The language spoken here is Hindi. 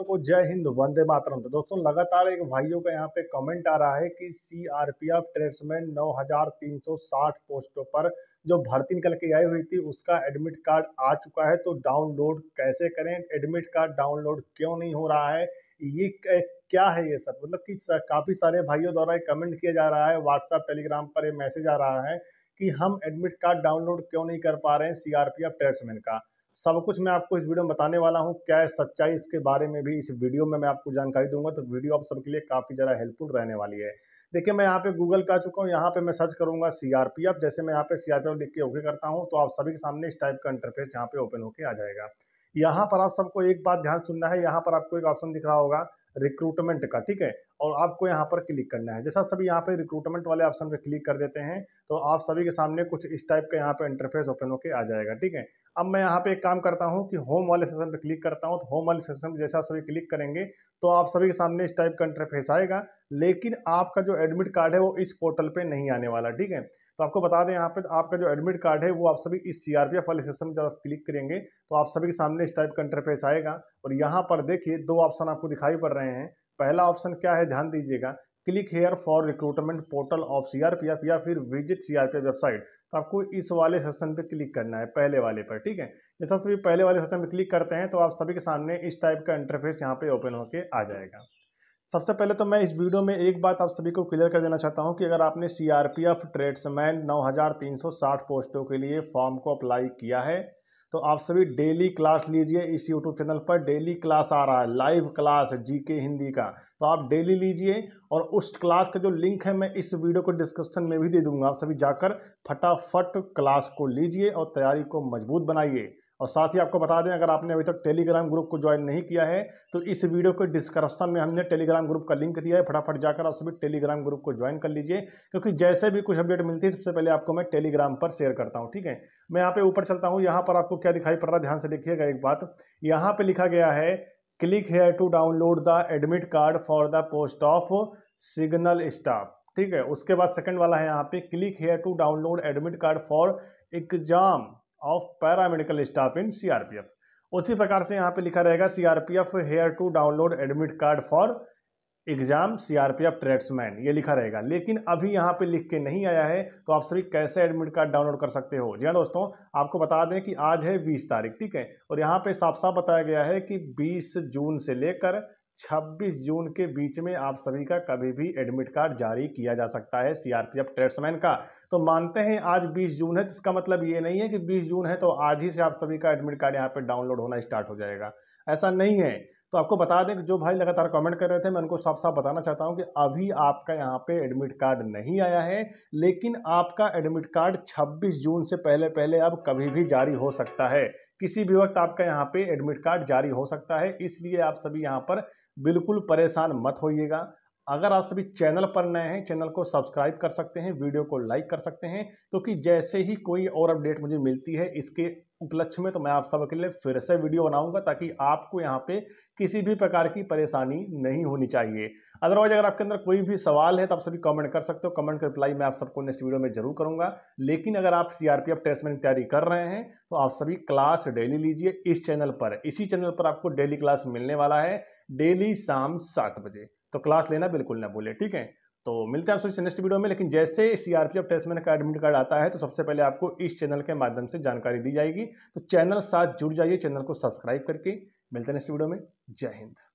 दोस्तों को जय हिंद वंदे मातरम तो दोस्तों लगातार एक भाइयों का यहाँ पे कमेंट आ रहा है कि सीआरपीएफ ट्रेड्समैन 9360 पोस्टों पर जो भर्ती निकल के आई हुई थी उसका एडमिट कार्ड आ चुका है तो डाउनलोड कैसे करें एडमिट कार्ड डाउनलोड क्यों नहीं हो रहा है ये क्या है ये सब मतलब कि काफ़ी सारे भाइयों द्वारा कमेंट किया जा रहा है व्हाट्सएप टेलीग्राम पर ये मैसेज आ रहा है कि हम एडमिट कार्ड डाउनलोड क्यों नहीं कर पा रहे हैं सीआरपीएफ ट्रेड्समैन का सब कुछ मैं आपको इस वीडियो में बताने वाला हूँ क्या है सच्चाई इसके बारे में भी इस वीडियो में मैं आपको जानकारी दूंगा तो वीडियो आप सबके लिए काफ़ी ज़्यादा हेल्पफुल रहने वाली है देखिए मैं यहाँ पे गूगल का चुका हूँ यहाँ पे मैं सर्च करूँगा एफ जैसे मैं यहाँ पे एफ लिख के ओके करता हूँ तो आप सभी के सामने इस टाइप का इंटरफेस यहाँ पे ओपन होके आ जाएगा यहाँ पर आप सबको एक बात ध्यान सुनना है यहाँ पर आपको एक ऑप्शन दिख रहा होगा रिक्रूटमेंट का ठीक है और आपको यहाँ पर क्लिक करना है जैसा सभी यहाँ पर रिक्रूटमेंट वाले ऑप्शन पर क्लिक कर देते हैं तो आप सभी के सामने कुछ इस टाइप का यहाँ पर इंटरफेस ओपन होकर आ जाएगा ठीक है अब मैं यहाँ पे एक काम करता हूँ कि होम वाले सेशन पे क्लिक करता हूँ तो होम वाले सेशन पे जैसे आप सभी क्लिक करेंगे तो आप सभी के सामने इस टाइप का इंटरफेस आएगा लेकिन आपका जो एडमिट कार्ड है वो इस पोर्टल पे नहीं आने वाला ठीक है तो आपको बता दें यहाँ पे आपका जो एडमिट कार्ड है वो आप सभी इस सी आर पी एफ वाले में जब आप क्लिक करेंगे तो आप सभी के सामने इस टाइप का इंटरफेस आएगा और यहाँ पर देखिए दो ऑप्शन आपको दिखाई पड़ रहे हैं पहला ऑप्शन क्या है ध्यान दीजिएगा click here for recruitment portal of C R P F या फिर visit C R P F website तो आपको इस वाले सेक्शन पे क्लिक करना है पहले वाले पर ठीक है जैसा सभी पहले वाले सेक्शन पे क्लिक करते हैं तो आप सभी के सामने इस टाइप का इंटरफेस यहाँ पे ओपन होकर आ जाएगा सबसे पहले तो मैं इस वीडियो में एक बात आप सभी को क्लियर कर देना चाहता हूं कि अगर आपने C R P F tradesman नौ पोस्टों के लिए फॉर्म को अप्लाई किया है तो आप सभी डेली क्लास लीजिए इस यूट्यूब चैनल पर डेली क्लास आ रहा है लाइव क्लास जीके हिंदी का तो आप डेली लीजिए और उस क्लास का जो लिंक है मैं इस वीडियो को डिस्क्रिप्शन में भी दे दूंगा आप सभी जाकर फटाफट क्लास को लीजिए और तैयारी को मजबूत बनाइए और साथ ही आपको बता दें अगर आपने अभी तक टेलीग्राम ग्रुप को ज्वाइन नहीं किया है तो इस वीडियो के डिस्क्रिप्शन में हमने टेलीग्राम ग्रुप का लिंक दिया है फटाफट जाकर आप सभी टेलीग्राम ग्रुप को ज्वाइन कर लीजिए क्योंकि जैसे भी कुछ अपडेट मिलती है सबसे पहले आपको मैं टेलीग्राम पर शेयर करता हूँ ठीक है मैं यहाँ पे ऊपर चलता हूँ यहाँ पर आपको क्या दिखाई पड़ रहा है ध्यान से देखिएगा एक बात यहाँ पर लिखा गया है click here to download the admit card for the post of signal staff ठीक है उसके बाद सेकंड वाला है यहाँ पे click here to download admit card for exam of paramedical staff in CRPF उसी प्रकार से यहाँ पे लिखा रहेगा CRPF here to download admit card for exam CRPF tradesman ये लिखा रहेगा लेकिन अभी यहाँ पे लिख के नहीं आया है तो आप सभी कैसे एडमिट कार्ड डाउनलोड कर सकते हो जी हाँ दोस्तों आपको बता दें कि आज है 20 तारीख ठीक है और यहाँ पे साफ साफ बताया गया है कि 20 जून से लेकर 26 जून के बीच में आप सभी का कभी भी एडमिट कार्ड जारी किया जा सकता है सीआरपीएफ ट्रेड्समैन का तो मानते हैं आज 20 जून है इसका मतलब ये नहीं है कि 20 जून है तो आज ही से आप सभी का एडमिट कार्ड यहाँ पे डाउनलोड होना स्टार्ट हो जाएगा ऐसा नहीं है तो आपको बता दें कि जो भाई लगातार कमेंट कर रहे थे मैं उनको साफ साफ बताना चाहता हूं कि अभी आपका यहाँ पे एडमिट कार्ड नहीं आया है लेकिन आपका एडमिट कार्ड 26 जून से पहले पहले अब कभी भी जारी हो सकता है किसी भी वक्त आपका यहाँ पे एडमिट कार्ड जारी हो सकता है इसलिए आप सभी यहाँ पर बिल्कुल परेशान मत होइएगा अगर आप सभी चैनल पर नए हैं चैनल को सब्सक्राइब कर सकते हैं वीडियो को लाइक कर सकते हैं क्योंकि तो जैसे ही कोई और अपडेट मुझे मिलती है इसके उपलक्ष्य में तो मैं आप सब लिए फिर से वीडियो बनाऊंगा ताकि आपको यहाँ पे किसी भी प्रकार की परेशानी नहीं होनी चाहिए अदरवाइज अगर आपके अंदर कोई भी सवाल है तो आप सभी कमेंट कर सकते हो कमेंट का रिप्लाई मैं आप सबको नेक्स्ट वीडियो में जरूर करूंगा लेकिन अगर आप सीआरपीएफ टेस्ट में तैयारी कर रहे हैं तो आप सभी क्लास डेली लीजिए इस चैनल पर इसी चैनल पर आपको डेली क्लास मिलने वाला है डेली शाम सात बजे तो क्लास लेना बिल्कुल ना भूले ठीक है तो मिलते हैं आप इस नेक्स्ट वीडियो में लेकिन जैसे C R P F tradesman का एडमिट कार्ड आता है तो सबसे पहले आपको इस चैनल के माध्यम से जानकारी दी जाएगी तो चैनल साथ जुड़ जाइए चैनल को सब्सक्राइब करके मिलते हैं नेक्स्ट वीडियो में जय हिंद